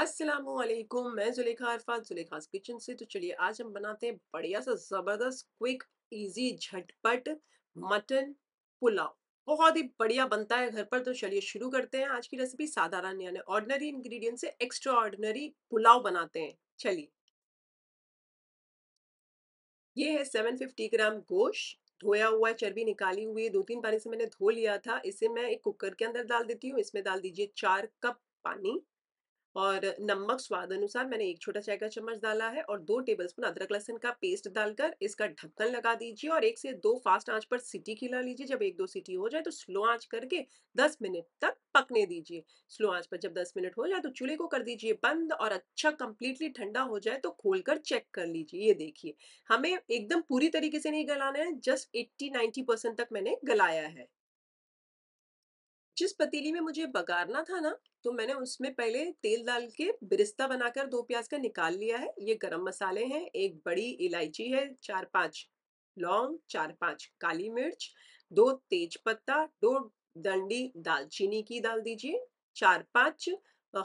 असलम मैं जुलेखा अरफात जुलेखास किचन से तो चलिए आज हम बनाते हैं बढ़िया सा ज़बरदस्त क्विक इजी झटपट मटन पुलाव बहुत ही बढ़िया बनता है घर पर तो चलिए शुरू करते हैं आज की रेसिपी साधारण यानी ऑर्डनरी इंग्रेडिएंट से एक्स्ट्रा ऑर्डनरी पुलाव बनाते हैं चलिए ये है 750 ग्राम गोश्त धोया हुआ है चर्बी निकाली हुई दो तीन पानी से मैंने धो लिया था इसे मैं एक कुकर के अंदर डाल देती हूँ इसमें डाल दीजिए चार कप पानी और नमक स्वाद अनुसार मैंने एक छोटा चाय का चम्मच डाला है और दो टेबल स्पून अदरक लहसन का पेस्ट डालकर इसका ढक्कन लगा दीजिए और एक से दो फास्ट आंच पर सीटी खिला लीजिए जब एक दो सीटी हो जाए तो स्लो आंच करके 10 मिनट तक पकने दीजिए स्लो आंच पर जब 10 मिनट हो जाए तो चूल्हे को कर दीजिए बंद और अच्छा कंप्लीटली ठंडा हो जाए तो कर चेक कर लीजिए ये देखिए हमें एकदम पूरी तरीके से नहीं गलाना है जस्ट एट्टी नाइन्टी परसेंट तक मैंने गलाया है जिस पतीली में मुझे बगारना था ना तो मैंने उसमें पहले तेल डाल के बिरिस्ता बनाकर दो प्याज का निकाल लिया है ये गरम मसाले हैं एक बड़ी इलायची है चार पांच लौंग चार पाँच काली मिर्च दो तेज पत्ता दो डंडी दालचीनी की डाल दीजिए चार पांच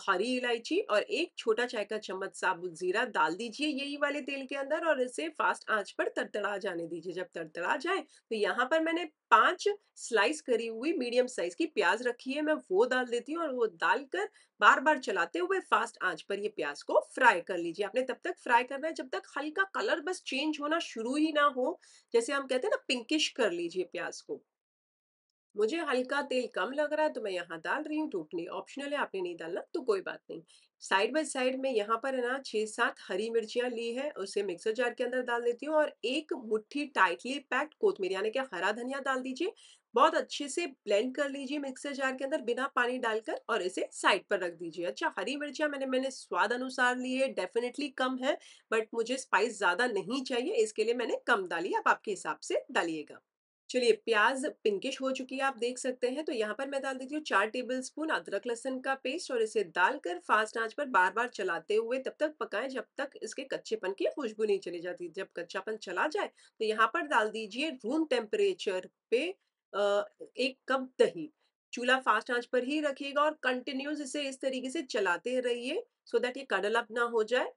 हरी इलायची और एक छोटा चाय का चम्मच साबुत जीरा डाल दीजिए यही वाले तेल के अंदर और इसे फास्ट आंच पर तड़तड़ा जाने दीजिए जब तड़तड़ा जाए तो यहाँ पर मैंने पांच स्लाइस करी हुई मीडियम साइज की प्याज रखी है मैं वो डाल देती हूँ और वो डालकर बार बार चलाते हुए फास्ट आंच पर ये प्याज को फ्राई कर लीजिए आपने तब तक फ्राई करना है जब तक हल्का कलर बस चेंज होना शुरू ही ना हो जैसे हम कहते हैं ना पिंकिश कर लीजिए प्याज को मुझे हल्का तेल कम लग रहा है तो मैं यहाँ डाल रही हूँ टोटली ऑप्शनल है आपने नहीं डालना तो कोई बात नहीं साइड बाय साइड में यहाँ पर है ना छः सात हरी मिर्चियाँ ली है उसे मिक्सर जार के अंदर डाल देती हूँ और एक मुट्ठी टाइटली पैक्ड कोथमीर यानी कि हरा धनिया डाल दीजिए बहुत अच्छे से ब्लेंड कर लीजिए मिक्सर जार के अंदर बिना पानी डालकर और इसे साइड पर रख दीजिए अच्छा हरी मिर्चियाँ मैंने मैंने स्वाद अनुसार ली है डेफिनेटली कम है बट मुझे स्पाइस ज़्यादा नहीं चाहिए इसके लिए मैंने कम डाली आप आपके हिसाब से डालिएगा चलिए प्याज पिंकिश हो चुकी है आप देख सकते हैं तो यहाँ पर मैं डाल देती हूँ चार टेबल स्पून अदरक लहसन का पेस्ट और इसे डालकर फास्ट आंच पर बार बार चलाते हुए तब तक पकाएं जब तक इसके कच्चेपन की खुशबू नहीं चली जाती जब कच्चापन चला जाए तो यहाँ पर डाल दीजिए रूम टेम्परेचर पे एक कप दही चूल्हा फास्ट आंच पर ही रखिएगा और कंटिन्यूस इसे इस तरीके से चलाते रहिए सो दैट ये कडल अप ना हो जाए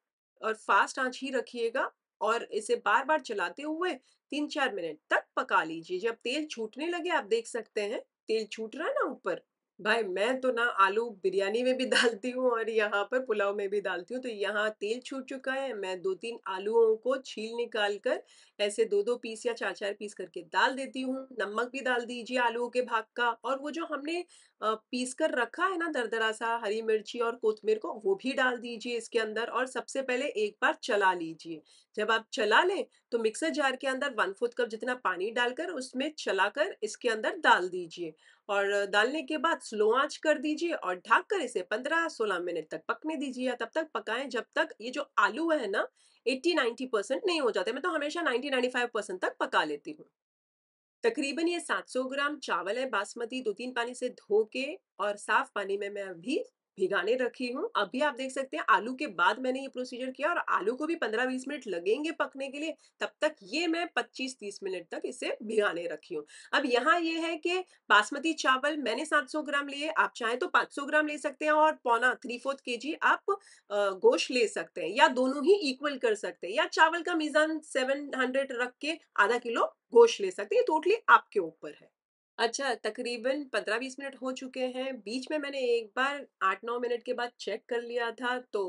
और फास्ट आंच ही रखिएगा और इसे बार बार चलाते हुए तीन चार मिनट तक पका लीजिए जब तेल छूटने लगे आप देख सकते हैं तेल छूट रहा है ना ऊपर भाई मैं तो ना आलू बिरयानी में भी डालती हूँ और यहाँ पर पुलाव में भी डालती हूँ तो यहाँ तेल छूट चुका है मैं दो तीन आलूओं को छील निकाल कर ऐसे दो दो पीस या चार चार पीस करके डाल देती हूँ नमक भी डाल दीजिए आलूओं के भाग का और वो जो हमने पीस कर रखा है ना दरदरा सा हरी मिर्ची और कोथमीर को वो भी डाल दीजिए इसके अंदर और सबसे पहले एक बार चला लीजिए जब आप चला लें तो मिक्सर जार के अंदर वन फोर्थ कप जितना पानी डालकर उसमें चलाकर इसके अंदर डाल दीजिए और डालने के बाद स्लो आंच कर दीजिए और ढाक कर इसे 15-16 मिनट तक पकने दीजिए या तब तक पकाएं जब तक ये जो आलू है ना 80-90 परसेंट नहीं हो जाते मैं तो हमेशा 90-95 परसेंट तक पका लेती हूँ तकरीबन ये 700 ग्राम चावल है बासमती दो तीन पानी से धो के और साफ पानी में मैं अभी भिगाने रखी हूँ अभी आप देख सकते हैं आलू के बाद मैंने ये प्रोसीजर किया और आलू को भी 15-20 मिनट लगेंगे पकने के लिए तब तक ये मैं 25-30 मिनट तक इसे भिगाने रखी हूँ अब यहाँ ये है कि बासमती चावल मैंने 700 ग्राम लिए आप चाहें तो 500 ग्राम ले सकते हैं और पौना थ्री फोर्थ के आप गोश्त ले सकते हैं या दोनों ही इक्वल कर सकते हैं या चावल का मिजान सेवन रख के आधा किलो गोश्त ले सकते हैं ये टोटली आपके ऊपर है अच्छा तकरीबन पंद्रह बीस मिनट हो चुके हैं बीच में मैंने एक बार आठ नौ मिनट के बाद चेक कर लिया था तो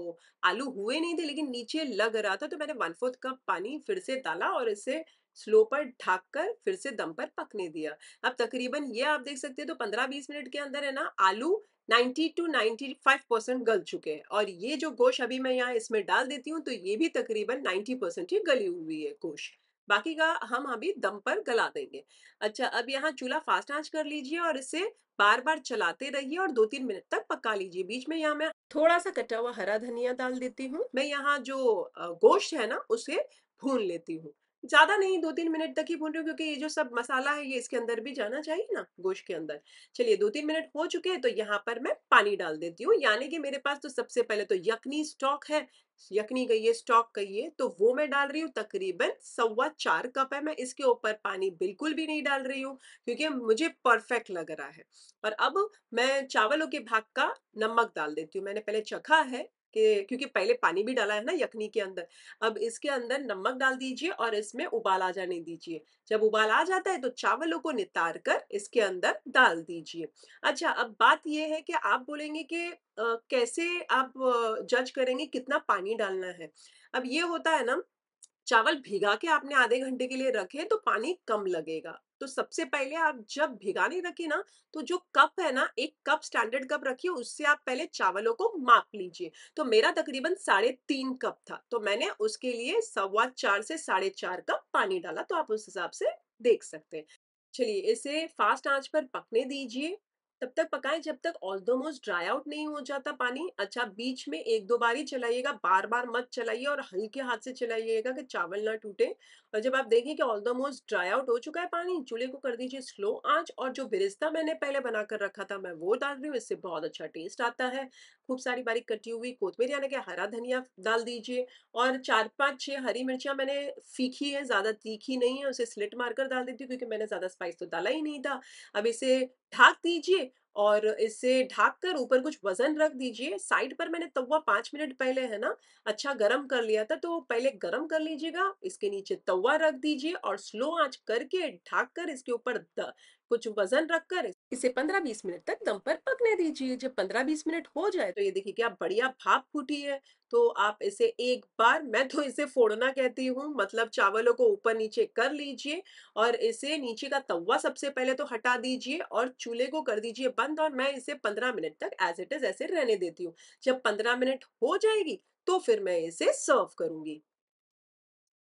आलू हुए नहीं थे लेकिन नीचे लग रहा था तो मैंने वन फोर्थ कप पानी फिर से डाला और इसे स्लो पर ढाक कर फिर से दम पर पकने दिया अब तकरीबन ये आप देख सकते हैं तो पंद्रह बीस मिनट के अंदर है ना आलू 90 टू 95 परसेंट गल चुके हैं और ये जो गोश अभी मैं यहाँ इसमें डाल देती हूँ तो ये भी तकरीबन 90 परसेंट ही गली हुई है गोश बाकी का हम अभी दम पर गला देंगे अच्छा अब यहाँ चूल्हा फास्ट आंच कर लीजिए और इसे बार बार चलाते रहिए और दो तीन मिनट तक पका लीजिए बीच में यहाँ मैं थोड़ा सा कटा हुआ हरा धनिया डाल देती हूँ मैं यहाँ जो गोश्त है ना उसे भून लेती हूँ ज़्यादा नहीं दो तीन मिनट तक ही भून रही हूँ क्योंकि ये जो सब मसाला है ये इसके अंदर भी जाना चाहिए ना गोश्त के अंदर चलिए दो तीन मिनट हो चुके हैं तो यहाँ पर मैं पानी डाल देती हूँ यानी कि मेरे पास तो सबसे पहले तो यखनी स्टॉक है यकनी कहिए स्टॉक कहिए तो वो मैं डाल रही हूँ तकरीबन सवा चार कप है मैं इसके ऊपर पानी बिल्कुल भी नहीं डाल रही हूँ क्योंकि मुझे परफेक्ट लग रहा है और अब मैं चावलों के भाग का नमक डाल देती हूँ मैंने पहले चखा है कि क्योंकि पहले पानी भी डाला है ना यखनी के अंदर अब इसके अंदर नमक डाल दीजिए और इसमें उबाल आ जाने दीजिए जब उबाल आ जाता है तो चावलों को नितार कर इसके अंदर डाल दीजिए अच्छा अब बात यह है कि आप बोलेंगे कि कैसे आप जज करेंगे कितना पानी डालना है अब ये होता है ना चावल भिगा के आपने आधे घंटे के लिए रखे तो पानी कम लगेगा तो सबसे पहले आप जब भिगाने रखे ना तो जो कप है ना एक कप स्टैंडर्ड कप रखिए उससे आप पहले चावलों को माप लीजिए तो मेरा तकरीबन साढ़े तीन कप था तो मैंने उसके लिए सवा चार से साढ़े चार कप पानी डाला तो आप उस हिसाब से देख सकते हैं चलिए इसे फास्ट आंच पर पकने दीजिए तब तक पकाएं जब तक ऑलमोस्ट ड्राई आउट नहीं हो जाता पानी अच्छा बीच में एक दो बार ही चलाइएगा बार बार मत चलाइए और हल्के हाथ से चलाइएगा कि चावल ना टूटे और जब आप देखें कि ऑलमोस्ट ड्राई आउट हो चुका है पानी चूल्हे को कर दीजिए स्लो आंच और जो बिरिस्ता मैंने पहले बनाकर रखा था मैं वो डाल रही हूँ इससे बहुत अच्छा टेस्ट आता है खूब सारी बारीक कटी हुई कोतमीर यानी कि हरा धनिया डाल दीजिए और चार पाँच छः हरी मिर्चियाँ मैंने फीकी है ज़्यादा तीखी नहीं है उसे स्लिट मारकर डाल देती हूँ क्योंकि मैंने ज़्यादा स्पाइस तो डाला ही नहीं था अब इसे ढाक दीजिए और इसे ढाक कर ऊपर कुछ वजन रख दीजिए साइड पर मैंने तवा पांच मिनट पहले है ना अच्छा गरम कर लिया था तो पहले गरम कर लीजिएगा इसके नीचे तवा रख दीजिए और स्लो आंच करके ढाक कर इसके ऊपर कुछ वजन रखकर इसे 15-20 मिनट तक दम पर पकने दीजिए जब 15-20 मिनट हो जाए तो ये देखिए क्या बढ़िया भाप फूटी है तो आप इसे एक बार मैं तो इसे फोड़ना कहती हूँ मतलब चावलों को ऊपर नीचे कर लीजिए और इसे नीचे का तवा सबसे पहले तो हटा दीजिए और चूल्हे को कर दीजिए बंद और मैं इसे पंद्रह मिनट तक एज इट इज ऐसे रहने देती हूँ जब पंद्रह मिनट हो जाएगी तो फिर मैं इसे सर्व करूंगी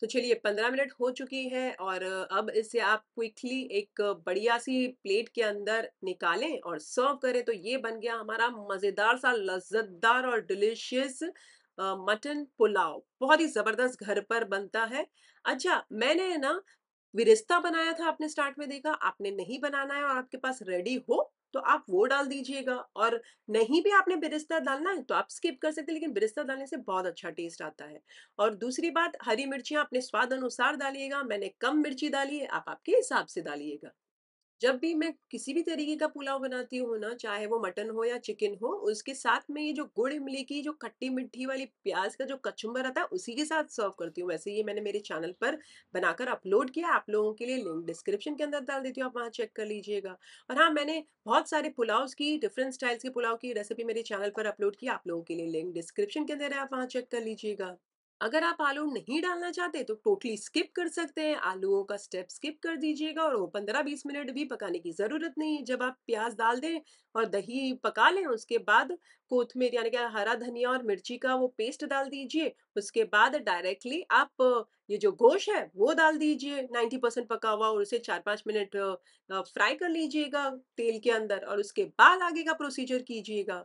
तो चलिए पंद्रह मिनट हो चुकी है और अब इसे आप क्विकली एक बढ़िया सी प्लेट के अंदर निकालें और सर्व करें तो ये बन गया हमारा मज़ेदार सा लज्जतदार और डिलीशियस मटन पुलाव बहुत ही ज़बरदस्त घर पर बनता है अच्छा मैंने ना विरिस्ता बनाया था आपने स्टार्ट में देखा आपने नहीं बनाना है और आपके पास रेडी हो तो आप वो डाल दीजिएगा और नहीं भी आपने बिरिस्ता डालना है तो आप स्किप कर सकते हैं लेकिन बिरिस्ता डालने से बहुत अच्छा टेस्ट आता है और दूसरी बात हरी मिर्चियाँ अपने स्वाद अनुसार डालिएगा मैंने कम मिर्ची डाली है आप आपके हिसाब से डालिएगा जब भी मैं किसी भी तरीके का पुलाव बनाती हूँ ना चाहे वो मटन हो या चिकन हो उसके साथ में ये जो गुड़ इमली की जो खट्टी मिट्टी वाली प्याज का जो कचुम्बर आता है उसी के साथ सर्व करती हूँ वैसे ये मैंने मेरे चैनल पर बनाकर अपलोड किया आप लोगों के लिए लिंक डिस्क्रिप्शन के अंदर डाल देती हूँ आप वहाँ चेक कर लीजिएगा और हाँ मैंने बहुत सारे पुलाव की डिफरेंट स्टाइल्स के पुलाव की रेसिपी मेरे चैनल पर अपलोड की आप लोगों के लिए लिंक डिस्क्रिप्शन के अंदर आप वहाँ चेक कर लीजिएगा अगर आप आलू नहीं डालना चाहते तो टोटली स्किप कर सकते हैं आलूओं का स्टेप स्किप कर दीजिएगा और वो पंद्रह बीस मिनट भी पकाने की ज़रूरत नहीं है जब आप प्याज डाल दें और दही पका लें उसके बाद कोथमीर यानी कि हरा धनिया और मिर्ची का वो पेस्ट डाल दीजिए उसके बाद डायरेक्टली आप ये जो गोश है वो डाल दीजिए नाइन्टी परसेंट पका हुआ और उसे चार पाँच मिनट फ्राई कर लीजिएगा तेल के अंदर और उसके बाद आगे का प्रोसीजर कीजिएगा